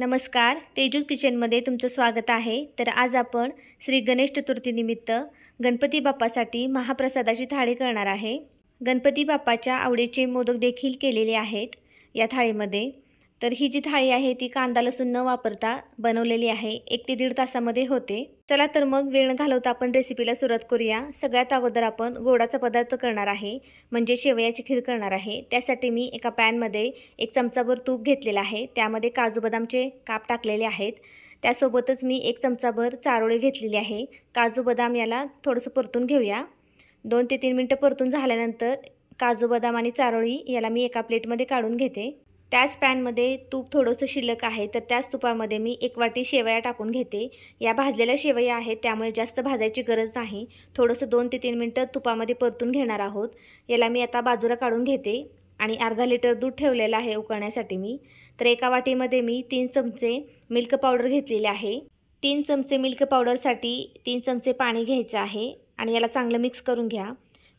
नमस्कार तेजूस किचनमध्ये तुमचं स्वागत आहे तर आज आपण श्री गणेश चतुर्थीनिमित्त गणपती बाप्पासाठी महाप्रसादाची थाळी करणार आहे गणपती बाप्पाच्या आवडीचे मोदक देखील केलेले आहेत या थाळीमध्ये तर ही जी थाळी आहे ती कांदा लसूण न वापरता बनवलेली आहे एक ते दीड तासामध्ये होते चला तर मग वेळ घालवता आपण रेसिपीला सुरुवात करूया सगळ्यात अगोदर आपण गोडाचा पदार्थ करणार आहे म्हणजे शेवयाची खीर करणार आहे त्यासाठी मी एका पॅनमध्ये एक चमचाभर तूप घेतलेला आहे त्यामध्ये काजू बदामचे काप टाकलेले आहेत त्यासोबतच मी एक चमचाभर चारोळी घेतलेली आहे काजू बदाम याला थोडंसं परतून घेऊया दोन ते तीन मिनटं परतून झाल्यानंतर काजू बदाम आणि चारोळी याला मी एका प्लेटमध्ये काढून घेते त्याच पॅनमध्ये तूप थोडंसं शिल्लक आहे तर त्याच तुपामध्ये मी एक वाटी शेवया टाकून घेते या भाजलेल्या शेवया आहेत त्यामुळे जास्त भाजायची गरज नाही थोडंसं दोन ते तीन मिनटं तुपामध्ये परतून घेणार आहोत याला मी आता बाजूला काढून घेते आणि अर्धा लिटर दूध ठेवलेलं आहे उकळण्यासाठी मी तर एका वाटीमध्ये मी तीन चमचे मिल्क पावडर घेतलेले आहे तीन चमचे मिल्क पावडरसाठी तीन चमचे पाणी घ्यायचं आहे आणि याला चांगलं मिक्स करून घ्या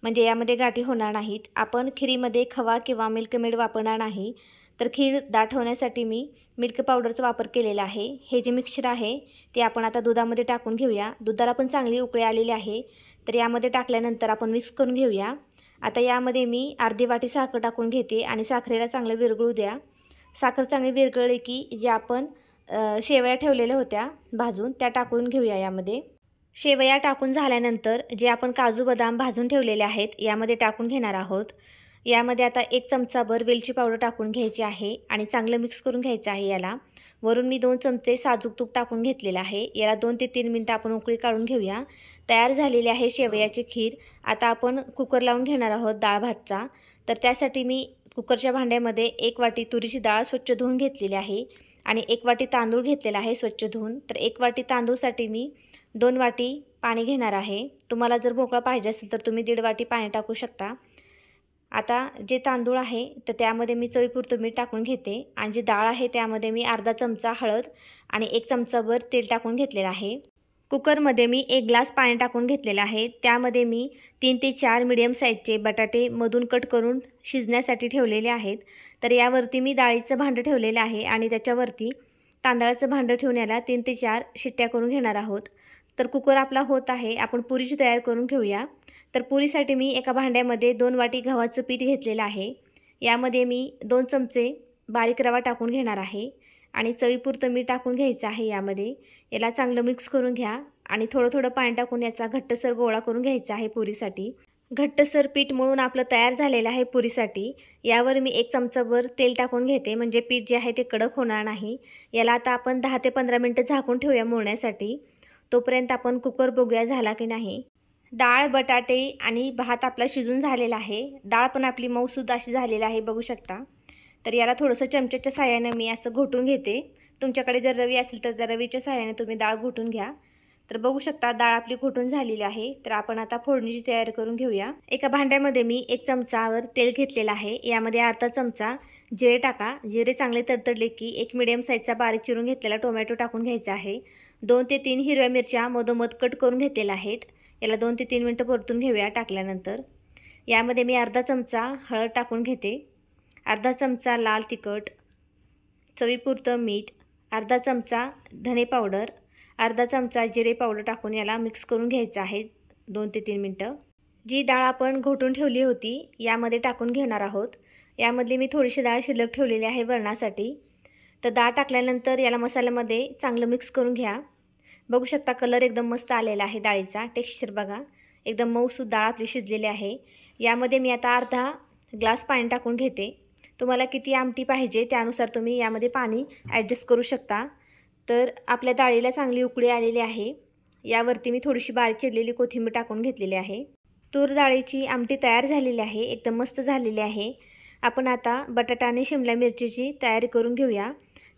म्हणजे यामध्ये गाठी होणार नाहीत आपण खिरीमध्ये खवा किंवा मिल्कमेड वापरणार नाही तर खीर दाठवण्यासाठी मी मिल्क पावडरचा वापर केलेला आहे हे जे मिक्सर आहे ते आपण आता दुधामध्ये टाकून घेऊया दुधाला पण चांगली उकळी आलेली आहे तर यामध्ये टाकल्यानंतर आपण मिक्स करून घेऊया आता यामध्ये मी अर्धी वाटी साखर टाकून घेते आणि साखरेला चांगलं विरगळू द्या साखर चांगली विरगळली की जे आपण शेवया ठेवलेल्या होत्या भाजून त्या टाकून घेऊया यामध्ये शेवया टाकून झाल्यानंतर जे आपण काजू बदाम भाजून ठेवलेले आहेत यामध्ये टाकून घेणार आहोत यामध्ये आता एक चमचाभर वेलची पावडर टाकून घ्यायची आहे आणि चांगलं मिक्स करून घ्यायचं आहे याला वरून मी दोन चमचे साजूक तूप टाकून घेतलेलं आहे याला दोन ते तीन मिनटं आपण उकळी काढून घेऊया तयार झालेली आहे शेवयाची खीर आता आपण कुकर लावून घेणार आहोत डाळ भातचा तर त्यासाठी मी कुकरच्या भांड्यामध्ये एक वाटी तुरीची डाळ स्वच्छ धुवून घेतलेली आहे आणि एक वाटी तांदूळ घेतलेला आहे स्वच्छ धुवून तर एक वाटी तांदूळसाठी मी दोन वाटी पाणी घेणार आहे तुम्हाला जर भोकळा पाहिजे असेल तर तुम्ही दीड वाटी पाणी टाकू शकता आता जे तांदूळ आहे तर त्यामध्ये मी चवीपुरतं मीठ टाकून घेते आणि जी डाळ आहे त्यामध्ये मी अर्धा चमचा हळद आणि एक चमचाभर तेल टाकून घेतलेलं आहे कुकरमध्ये मी एक ग्लास पाणी टाकून घेतलेलं आहे त्यामध्ये मी तीन ते चार मिडियम साईजचे बटाटे मधून कट करून शिजण्यासाठी ठेवलेले आहेत तर यावरती मी डाळीचं भांडं ठेवलेलं आहे आणि त्याच्यावरती तांदळाचं भांडं ठेवण्याला तीन ते चार शिट्ट्या करून घेणार आहोत तर कुकर आपला होत आहे आपण पुरीची तयार करून घेऊया तर पुरीसाठी मी एका भांड्यामध्ये दोन वाटी गव्हाचं पीठ घेतलेलं आहे यामध्ये मी दोन चमचे बारीक रवा टाकून घेणार आहे आणि चवीपुरतं मी टाकून घ्यायचं आहे यामध्ये याला चांगलं मिक्स करून घ्या आणि थोडं थोडं पाणी टाकून याचा घट्टसर गोळा करून घ्यायचा आहे पुरीसाठी घट्टसर पीठ मळून आपलं तयार झालेलं आहे पुरीसाठी यावर मी एक चमचाभर तेल टाकून घेते म्हणजे पीठ जे आहे ते कडक होणार नाही याला आता आपण दहा ते पंधरा मिनटं झाकून ठेवूया मोळण्यासाठी तोपर्यंत आपण कुकर बघूया झाला की नाही डाळ बटाटे आणि भात आपला शिजून झालेला आहे डाळ पण आपली मऊसुद्धा अशी झालेली आहे बघू शकता तर याला थोडंसं चमच्याच्या सहाय्यानं मी असं घोटून घेते तुमच्याकडे जर रवी असेल तर त्या रवीच्या सहाय्याने तुम्ही डाळ घोटून घ्या तर बघू शकता डाळ आपली घोटून झालेली आहे तर आपण आता फोडणीची तयारी करून घेऊया एका भांड्यामध्ये मी एक चमचावर तेल घेतलेलं आहे यामध्ये अर्धा चमचा जिरे टाका जिरे चांगले तडतडले की एक मिडियम साईजचा बारीक चिरून घेतलेला टोमॅटो टाकून घ्यायचा आहे दोन ते तीन हिरव्या मिरच्या मधोमध कट करून घेतलेल्या आहेत याला दोन ते तीन मिनटं परतून घेऊया टाकल्यानंतर यामध्ये मी अर्धा चमचा हळद टाकून घेते अर्धा चमचा लाल तिखट चवीपुरतं मीठ अर्धा चमचा धने पावडर अर्धा चमचा जिरे पावडर टाकून याला मिक्स करून घ्यायचं आहे दोन ते तीन मिनटं जी डाळ आपण घोटून ठेवली होती यामध्ये टाकून घेणार आहोत यामधली मी थोडीशी डाळ शिल्लक ठेवलेली आहे वरणासाठी तर डाळ टाकल्यानंतर याला मसाल्यामध्ये चांगलं मिक्स करून घ्या बघू शकता कलर एकदम मस्त आलेला आहे डाळीचा टेक्स्चर बघा एकदम मऊसूद डाळ आपली शिजलेली आहे यामध्ये मी आता अर्धा ग्लास पाणी टाकून घेते तुम्हाला किती आमटी पाहिजे त्यानुसार तुम्ही यामध्ये पाणी ॲडजस्ट करू शकता तर आपल्या डाळीला चांगली उकळी आलेली आहे यावरती मी थोडीशी बारीक चिरलेली कोथिंबीर टाकून घेतलेली आहे तूर डाळीची आमटी तयार झालेली आहे एकदम मस्त झालेली आहे आपण आता बटाटा आणि शिमला मिरचीची तयारी करून घेऊया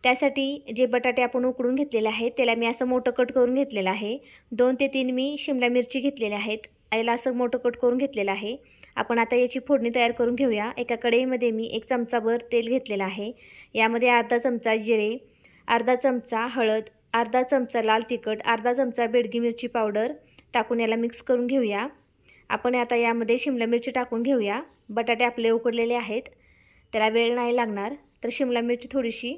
त्यासाठी जे बटाटे आपण उकडून घेतलेले आहेत त्याला मी असं मोठं कट करून घेतलेलं आहे दोन ते तीन मी शिमला मिरची घेतलेल्या आहेत याला असं मोठं कट करून घेतलेलं आहे आपण आता याची फोडणी तयार करून घेऊया एका कढईमध्ये मी एक चमचाभर तेल घेतलेलं आहे यामध्ये अर्धा चमचा जिरे अर्धा चमचा हळद अर्धा चमचा लाल तिखट अर्धा चमचा बेडगी मिरची पावडर टाकून याला मिक्स करून घेऊया आपण आता यामध्ये शिमला मिरची टाकून घेऊया बटाटे आपले उकडलेले आहेत त्याला वेळ नाही लागणार तर शिमला मिरची थोडीशी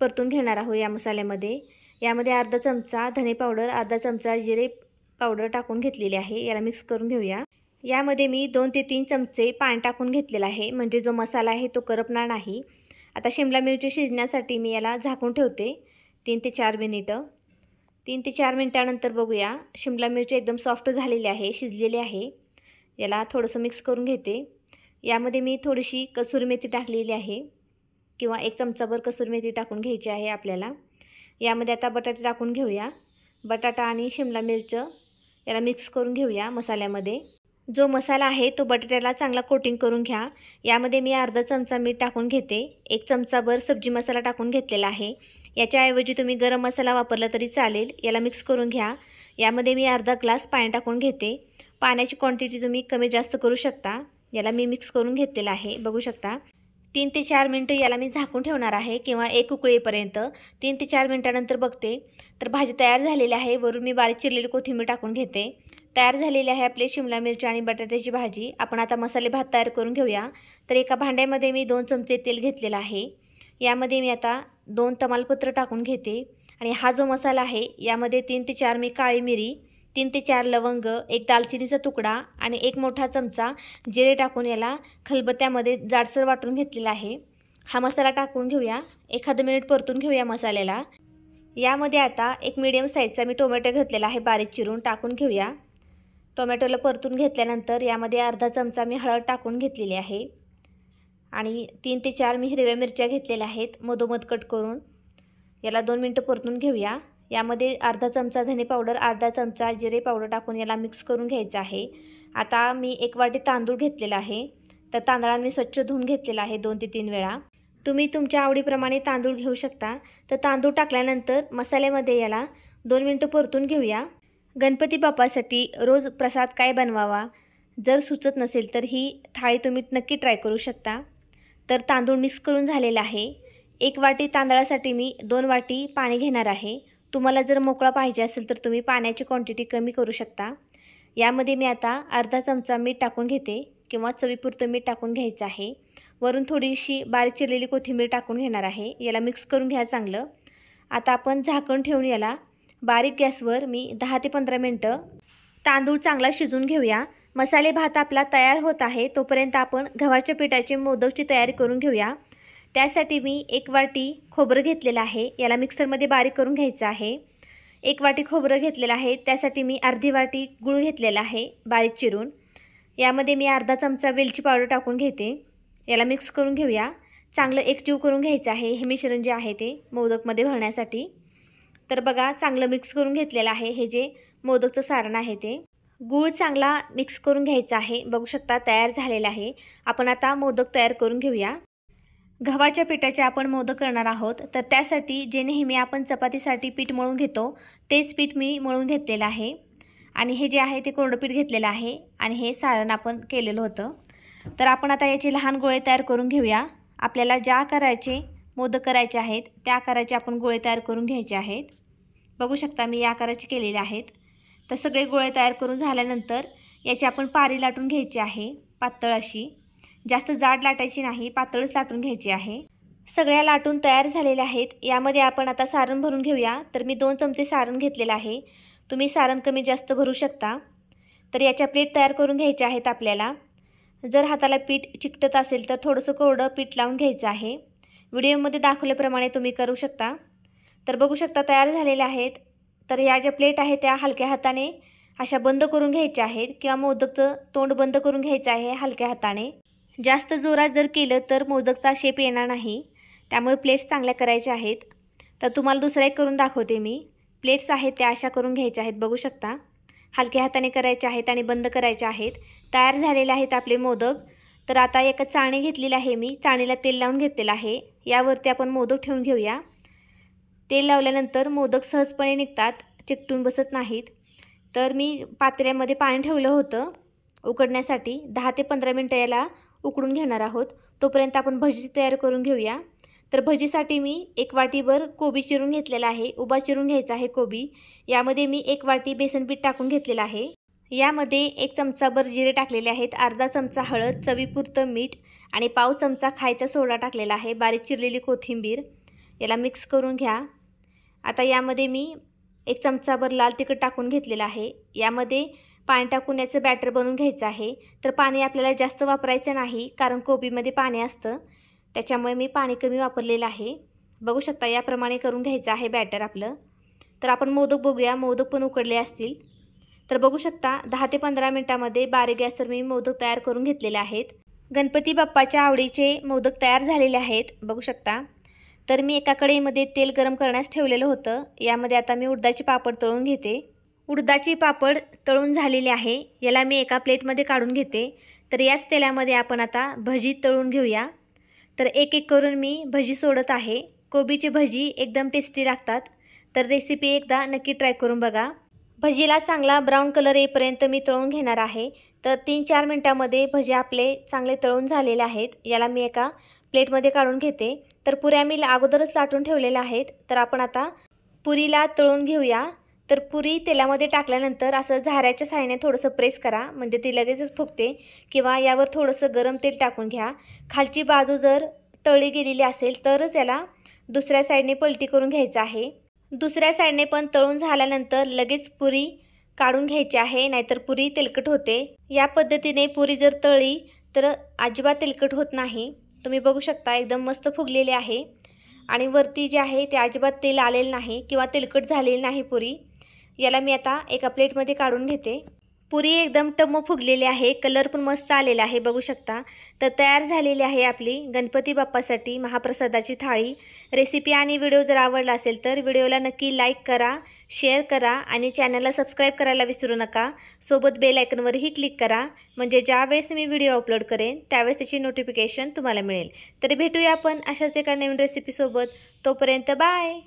परतून घेणार आहोत या मसाल्यामध्ये यामध्ये अर्धा चमचा धने पावडर अर्धा चमचा जिरे पावडर टाकून घेतलेली आहे याला मिक्स करून घेऊया यामध्ये मी दोन ते तीन चमचे पाणी टाकून घेतलेलं आहे म्हणजे जो मसाला आहे तो करपणार नाही आता शिमला मिरची शिजण्यासाठी मी याला झाकून ठेवते तीन ते चार मिनिटं तीन ते चार मिनिटानंतर बघूया शिमला मिरची एकदम सॉफ्ट झालेली आहे शिजलेली आहे याला थोडंसं मिक्स करून घेते यामध्ये मी थोडीशी कसुरी मेथी टाकलेली आहे किंवा एक चमचाभर कसुरी मेथी टाकून घ्यायची आहे आपल्याला यामध्ये आता बटाटे टाकून घेऊया बटाटा आणि शिमला मिरचं याला मिक्स करून घेऊया मसाल्यामध्ये जो मसाला आहे तो बटाट्याला चांगला कोटिंग करून घ्या यामध्ये मी अर्धा चमचा मीठ टाकून घेते एक चमचाभर सब्जी मसाला टाकून घेतलेला आहे याच्याऐवजी तुम्ही गरम मसाला वापरला तरी चालेल याला मिक्स करून घ्या यामध्ये मी अर्धा ग्लास पाणी टाकून घेते पाण्याची क्वांटिटी तुम्ही कमी जास्त करू शकता याला मी मिक्स करून घेतलेला आहे बघू शकता तीन ते चार मिनटं याला मी झाकून ठेवणार आहे किंवा एक उकळीपर्यंत तीन ते चार मिनटानंतर बघते तर भाजी तयार झालेली आहे वरून मी बारीक चिरलेली कोथिंबीर टाकून घेते तयार झालेली आहे आपली शिमला मिरची आणि बटाट्याची भाजी आपण आता मसाले भात तयार करून घेऊया तर एका भांड्यामध्ये मी दोन चमचे तेल घेतलेलं आहे यामध्ये मी आता दोन तमालपत्र टाकून घेते आणि हा जो मसाला आहे यामध्ये तीन ते चार मी काळी मिरी तीन ते चार लवंग एक दालचिनीचा तुकडा आणि एक मोठा चमचा जिरे टाकून याला खलबत्त्यामध्ये जाडसर वाटून घेतलेला आहे हा मसाला टाकून घेऊया एखादं मिनिट परतून घेऊया मसाल्याला यामध्ये आता एक मीडियम साईजचा मी टोमॅटो घेतलेला आहे बारीक चिरून टाकून घेऊया टोमॅटोला परतून घेतल्यानंतर यामध्ये अर्धा चमचा मी हळद टाकून घेतलेली आहे आणि तीन ते चार मी हिरव्या मिरच्या घेतलेल्या आहेत मधोमध कट करून याला दोन मिनटं परतून घेऊया यामध्ये अर्धा चमचा धने पावडर अर्धा चमचा जिरे पावडर टाकून याला मिक्स करून घ्यायचं आहे आता मी एक वाटी तांदूळ घेतलेला आहे तर तांदळान मी स्वच्छ धुवून घेतलेला आहे दोन ते तीन वेळा तुम्ही तुमच्या आवडीप्रमाणे तांदूळ घेऊ शकता तर तांदूळ टाकल्यानंतर मसाल्यामध्ये याला दोन मिनटं परतून घेऊया गणपती बाप्पासाठी रोज प्रसाद काय बनवावा जर सुचत नसेल तर ही थाळी तुम्ही नक्की ट्राय करू शकता तर तांदूळ मिक्स करून झालेला आहे एक वाटी तांदळासाठी मी दोन वाटी पाणी घेणार आहे तुम्हाला जर मोकळा पाहिजे असेल तर तुम्ही पाण्याची क्वांटिटी कमी करू शकता यामध्ये मी आता अर्धा चमचा मीठ टाकून घेते किंवा चवीपुरतं मीठ टाकून घ्यायचं आहे वरून थोडीशी बारीक चिरलेली कोथिंबीर टाकून घेणार आहे याला मिक्स करून घ्या चांगलं आता आपण झाकण ठेवून याला बारीक गॅसवर मी दहा ते पंधरा मिनटं तांदूळ चांगला शिजून घेऊया मसाले भात आपला तयार होत आहे तोपर्यंत आपण गव्हाच्या पिठाचे मोदकची तयारी करून घेऊया त्यासाठी मी एक वाटी खोबरं घेतलेलं आहे याला मिक्सरमध्ये बारीक करून घ्यायचं आहे एक वाटी खोबरं घेतलेलं आहे त्यासाठी मी अर्धी वाटी गुळ घेतलेला आहे बारीक चिरून यामध्ये मी अर्धा चमचा वेलची पावडर टाकून घेते याला मिक्स करून घेऊया चांगलं एकजीव करून घ्यायचं आहे हे मिश्रण जे आहे ते मोदकमध्ये भरण्यासाठी तर बघा चांगलं मिक्स करून घेतलेलं आहे हे जे मोदकचं सारण आहे ते गूळ चांगला मिक्स करून घ्यायचा आहे बघू शकता तयार झालेला आहे आपण आता मोदक तयार करून घेऊया गव्हाच्या पिठाचे आपण मोदक करणार आहोत तर त्यासाठी जे नेहमी आपण चपातीसाठी पीठ मळून घेतो तेच पीठ मी मळून घेतलेलं आहे आणि हे जे आहे ते कोरडं पीठ घेतलेलं आहे आणि हे सारण आपण केलेलं होतं तर आपण आता याचे लहान गोळे तयार करून घेऊया आपल्याला ज्या करायचे मोदक करायचे आहेत त्या आकाराचे आपण गोळे तयार करून घ्यायचे आहेत बघू शकता मी या आकाराचे केलेले आहेत तर सगळे गोळे तयार करून झाल्यानंतर याची आपण पारी लाटून घ्यायची आहे पातळ अशी जास्त जाड लाटायची नाही पातळच लाटून घ्यायची आहे सगळ्या लाटून तयार झालेल्या आहेत यामध्ये आपण आता सारण भरून घेऊया तर मी दोन चमचे सारण घेतलेलं आहे तुम्ही सारण कमी जास्त भरू शकता तर याच्या प्लेट तयार करून घ्यायचे आहेत आपल्याला जर हाताला पीठ चिकटत असेल तर थोडंसं कोरडं पीठ लावून घ्यायचं आहे व्हिडिओमध्ये दाखवल्याप्रमाणे तुम्ही करू शकता तर बघू शकता तयार झालेल्या आहेत तर या ज्या प्लेट आहेत त्या हलक्या हाताने अशा बंद करून घ्यायच्या आहेत किंवा मोदकचं तोंड बंद करून घ्यायचं आहे हलक्या हाताने जास्त जोरात जर केलं तर मोदकचा शेप येणार नाही त्यामुळे प्लेट्स चांगल्या करायच्या आहेत तर तुम्हाला दुसरा एक करून दाखवते मी प्लेट्स आहेत त्या अशा करून घ्यायच्या आहेत बघू शकता हलक्या हाताने करायच्या आहेत आणि बंद करायच्या आहेत तयार झालेले आहेत आपले मोदक तर आता एक चाणे घेतलेले आहे मी चाणीला तेल लावून घेतलेलं आहे यावरती आपण मोदक ठेवून घेऊया तेल लावल्यानंतर मोदक सहजपणे निघतात चिकटून बसत नाहीत तर मी पात्र्यामध्ये पाणी ठेवलं होतं उकडण्यासाठी दहा ते पंधरा मिनटं याला उकडून घेणार आहोत तोपर्यंत आपण भजी तयार करून घेऊया तर भजीसाठी मी एक वाटीभर कोबी चिरून घेतलेला आहे उभा चिरून घ्यायचा आहे कोबी यामध्ये मी एक वाटी बेसनपीठ टाकून घेतलेलं आहे यामध्ये एक चमचाभर जिरे टाकलेले आहेत अर्धा चमचा हळद चवीपुरतं मीठ आणि पाव चमचा खायचा सोडा टाकलेला आहे बारीक चिरलेली कोथिंबीर याला मिक्स करून घ्या आता यामध्ये मी एक चमचाभर लाल तिखट टाकून घेतलेलं आहे यामध्ये पाणी टाकून याचं बॅटर बनवून घ्यायचं आहे तर पाणी आपल्याला जास्त वापरायचं नाही कारण कोबीमध्ये पाणी असतं त्याच्यामुळे मी पाणी कमी वापरलेलं आहे बघू शकता याप्रमाणे करून घ्यायचं आहे बॅटर आपलं तर आपण मोदक बघूया मोदक पण उकडले असतील तर बघू शकता दहा ते पंधरा मिनटामध्ये बारे गॅसवर मी मोदक तयार करून घेतलेले आहेत गणपती बाप्पाच्या आवडीचे मोदक तयार झालेले आहेत बघू शकता तर मी एका कढईमध्ये तेल गरम करण्यास ठेवलेलं होतं यामध्ये आता मी उडदाची पापड तळून घेते उडदाची पापड तळून झालेली आहे याला मी एका प्लेटमध्ये काढून घेते तर याच तेलामध्ये आपण आता भजी तळून घेऊया तर एक एक करून मी भजी सोडत आहे कोबीची भजी एकदम टेस्टी लागतात तर रेसिपी एकदा नक्की ट्राय करून बघा भजीला चांगला ब्राऊन कलर येईपर्यंत मी तळून घेणार आहे तर तीन चार मिनटामध्ये भजे आपले चांगले तळून झालेले आहेत याला मी एका प्लेटमध्ये काढून घेते तर पुऱ्या मी अगोदरच लाटून ठेवलेल्या आहेत तर आपण आता पुरीला तळून घेऊया तर पुरी तेलामध्ये टाकल्यानंतर असं झाऱ्याच्या साह्याने थोडंसं प्रेस करा म्हणजे ती लगेचच फुगते किंवा यावर थोडंसं गरम तेल टाकून घ्या खालची बाजू जर तळली गेलेली असेल तरच याला दुसऱ्या साईडने पलटी करून घ्यायचं आहे दुसऱ्या साईडने पण तळून झाल्यानंतर लगेच पुरी काढून घ्यायची आहे नाहीतर पुरी तेलकट होते या पद्धतीने पुरी जर तळली तर अजिबात तेलकट होत नाही तुम्ही बघू शकता एकदम मस्त फुगलेली आहे आणि वरती जे आहे ते अजिबात तेल आलेलं नाही किंवा तेलकट झालेली नाही पुरी याला मी आता एका प्लेटमध्ये काढून घेते पुरी एकदम टम्म फुगलेली आहे कलर पण मस्त आलेला आहे बघू शकता तर तयार झालेली आहे आपली गणपती बाप्पासाठी महाप्रसादाची थाळी रेसिपी आणि व्हिडिओ जर आवडला असेल तर व्हिडिओला नक्की लाईक करा शेअर करा आणि चॅनलला सबस्क्राईब करायला विसरू नका सोबत बेल क्लिक करा म्हणजे ज्यावेळेस मी व्हिडिओ अपलोड करेन त्यावेळेस त्याची नोटिफिकेशन तुम्हाला मिळेल तरी भेटूया आपण अशाच एका नवीन रेसिपीसोबत तोपर्यंत बाय